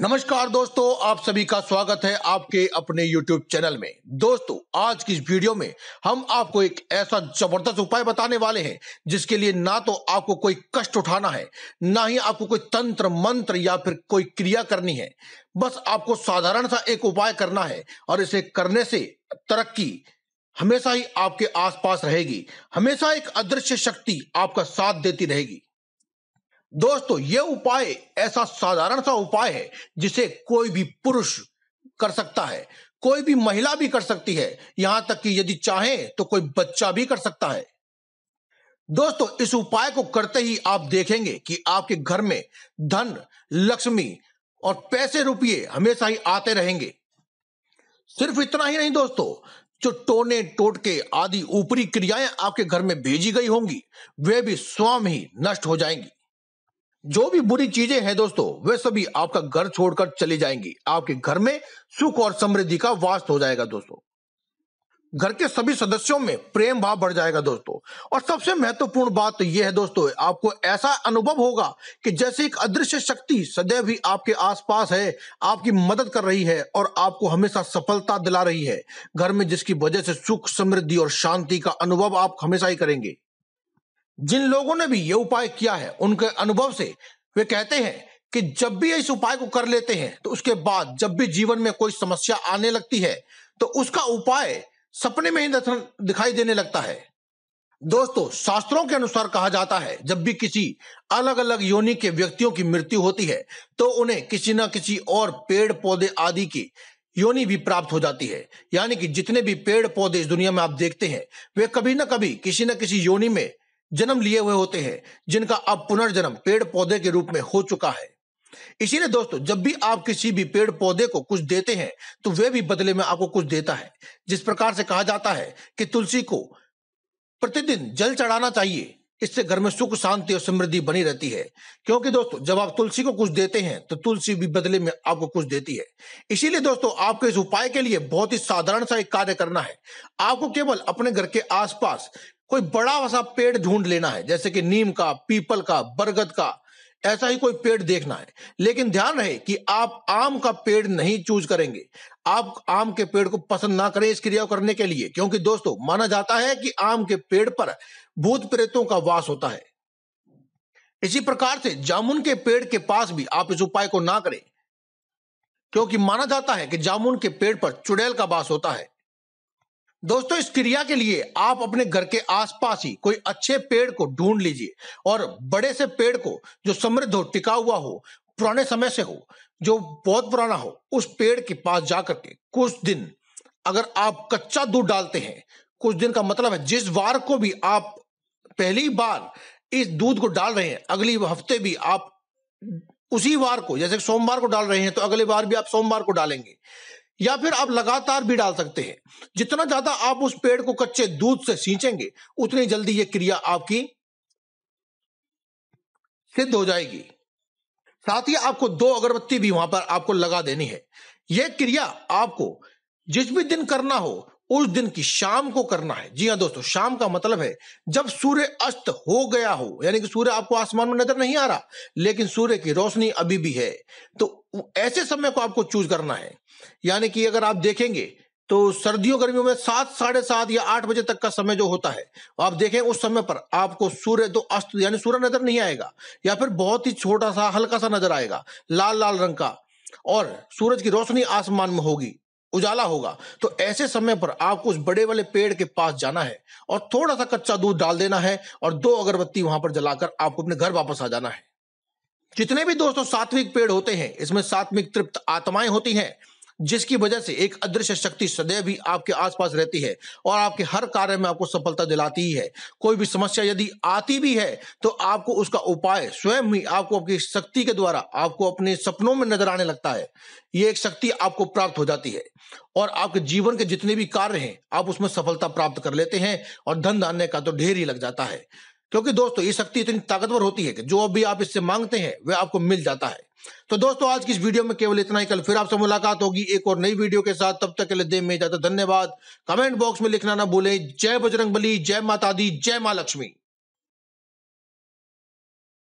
नमस्कार दोस्तों आप सभी का स्वागत है आपके अपने YouTube चैनल में दोस्तों आज की इस वीडियो में हम आपको एक ऐसा जबरदस्त उपाय बताने वाले हैं जिसके लिए ना तो आपको कोई कष्ट उठाना है ना ही आपको कोई तंत्र मंत्र या फिर कोई क्रिया करनी है बस आपको साधारण सा एक उपाय करना है और इसे करने से तरक्की हमेशा ही आपके आसपास रहेगी हमेशा एक अदृश्य शक्ति आपका साथ देती रहेगी दोस्तों ये उपाय ऐसा साधारण सा उपाय है जिसे कोई भी पुरुष कर सकता है कोई भी महिला भी कर सकती है यहां तक कि यदि चाहे तो कोई बच्चा भी कर सकता है दोस्तों इस उपाय को करते ही आप देखेंगे कि आपके घर में धन लक्ष्मी और पैसे रुपये हमेशा ही आते रहेंगे सिर्फ इतना ही नहीं दोस्तों जो टोने टोटके आदि ऊपरी क्रियाएं आपके घर में भेजी गई होंगी वे भी स्वयं ही नष्ट हो जाएंगी जो भी बुरी चीजें हैं दोस्तों वे सभी आपका घर छोड़कर चली जाएंगी आपके घर में सुख और समृद्धि का वास हो जाएगा दोस्तों घर के सभी सदस्यों में प्रेम भाव बढ़ जाएगा दोस्तों और सबसे महत्वपूर्ण बात तो यह है दोस्तों आपको ऐसा अनुभव होगा कि जैसे एक अदृश्य शक्ति सदैव ही आपके आसपास है आपकी मदद कर रही है और आपको हमेशा सफलता दिला रही है घर में जिसकी वजह से सुख समृद्धि और शांति का अनुभव आप हमेशा ही करेंगे जिन लोगों ने भी ये उपाय किया है उनके अनुभव से वे कहते हैं कि जब भी इस उपाय को कर लेते हैं तो उसके बाद जब भी जीवन में कोई समस्या आने लगती है तो उसका उपाय सपने में ही दिखाई देने लगता है दोस्तों शास्त्रों के अनुसार कहा जाता है जब भी किसी अलग अलग योनि के व्यक्तियों की मृत्यु होती है तो उन्हें किसी न किसी और पेड़ पौधे आदि की योनि भी प्राप्त हो जाती है यानी कि जितने भी पेड़ पौधे इस दुनिया में आप देखते हैं वे कभी ना कभी किसी न किसी योनि में जन्म लिए हुए होते हैं जिनका अब पुनर्जन्म पेड़ पौधे के रूप में हो चुका है इसीलिए दोस्तों जब भी आप किसी भी पेड़ पौधे को कुछ देते हैं तो वे भी बदले में आपको कुछ देता है जिस प्रकार से कहा जाता है कि तुलसी को प्रतिदिन जल चढ़ाना चाहिए इससे घर में सुख शांति और समृद्धि बनी रहती है क्योंकि दोस्तों जब आप तुलसी को कुछ देते हैं तो तुलसी भी बदले में आपको कुछ देती है इसीलिए दोस्तों आपको इस उपाय के लिए बहुत ही साधारण सा एक कार्य करना है आपको केवल अपने घर के आसपास कोई बड़ा वसा पेड़ ढूंढ लेना है जैसे कि नीम का पीपल का बरगद का ऐसा ही कोई पेड़ देखना है लेकिन ध्यान रहे कि आप आम का पेड़ नहीं चूज करेंगे आप आम के पेड़ को पसंद ना करें इस क्रिया करने के लिए क्योंकि दोस्तों माना जाता है कि आम के पेड़ पर भूत प्रेतों का वास होता है इसी प्रकार से जामुन के पेड़ के पास भी आप इस उपाय को ना करें क्योंकि माना जाता है कि जामुन के पेड़ पर चुड़ैल का वास होता है दोस्तों इस क्रिया के लिए आप अपने घर के आसपास ही कोई अच्छे पेड़ को ढूंढ लीजिए और बड़े से पेड़ को जो समृद्ध हो टिका हुआ हो पुराने समय से हो जो बहुत पुराना हो उस पेड़ के पास जाकर के कुछ दिन अगर आप कच्चा दूध डालते हैं कुछ दिन का मतलब है जिस वार को भी आप पहली बार इस दूध को डाल रहे हैं अगली हफ्ते भी आप उसी वार को जैसे सोमवार को डाल रहे हैं तो अगले बार भी आप सोमवार को डालेंगे या फिर आप लगातार भी डाल सकते हैं जितना ज्यादा आप उस पेड़ को कच्चे दूध से सींचेंगे उतनी जल्दी यह क्रिया आपकी सिद्ध हो जाएगी साथ ही आपको दो अगरबत्ती भी वहां पर आपको लगा देनी है यह क्रिया आपको जिस भी दिन करना हो उस दिन की शाम को करना है जी हाँ दोस्तों शाम का मतलब है जब सूर्य अस्त हो गया हो यानी कि सूर्य आपको आसमान में नजर नहीं आ रहा लेकिन सूर्य की रोशनी अभी भी है तो ऐसे समय को आपको चूज करना है यानी कि अगर आप देखेंगे तो सर्दियों गर्मियों में सात साढ़े सात या आठ बजे तक का समय जो होता है आप देखें उस समय पर आपको सूर्य तो अस्त यानी सूर्य नजर नहीं आएगा या फिर बहुत ही छोटा सा हल्का सा नजर आएगा लाल लाल रंग का और सूरज की रोशनी आसमान में होगी उजाला होगा तो ऐसे समय पर आपको उस बड़े वाले पेड़ के पास जाना है और थोड़ा सा कच्चा दूध डाल देना है और दो अगरबत्ती वहां पर जलाकर आपको अपने घर वापस आ जाना है जितने भी दोस्तों सात्विक पेड़ होते हैं इसमें सात्विक तृप्त आत्माएं होती हैं जिसकी वजह से एक अदृश्य शक्ति सदैव भी आपके आसपास रहती है और आपके हर कार्य में आपको सफलता दिलाती ही है कोई भी समस्या यदि आती भी है तो आपको उसका उपाय स्वयं ही आपको अपनी शक्ति के द्वारा आपको अपने सपनों में नजर आने लगता है ये एक शक्ति आपको प्राप्त हो जाती है और आपके जीवन के जितने भी कार्य हैं आप उसमें सफलता प्राप्त कर लेते हैं और धन धान्य का तो ढेर ही लग जाता है क्योंकि दोस्तों ये शक्ति इतनी ताकतवर होती है कि जो भी आप इससे मांगते हैं वह आपको मिल जाता है तो दोस्तों आज की इस वीडियो में केवल इतना ही कल फिर आपसे मुलाकात होगी एक और नई वीडियो के साथ तब तक के लिए दे में जाता धन्यवाद कमेंट बॉक्स में लिखना ना भूलें जय बजरंग बली जय माता दी जय माँ लक्ष्मी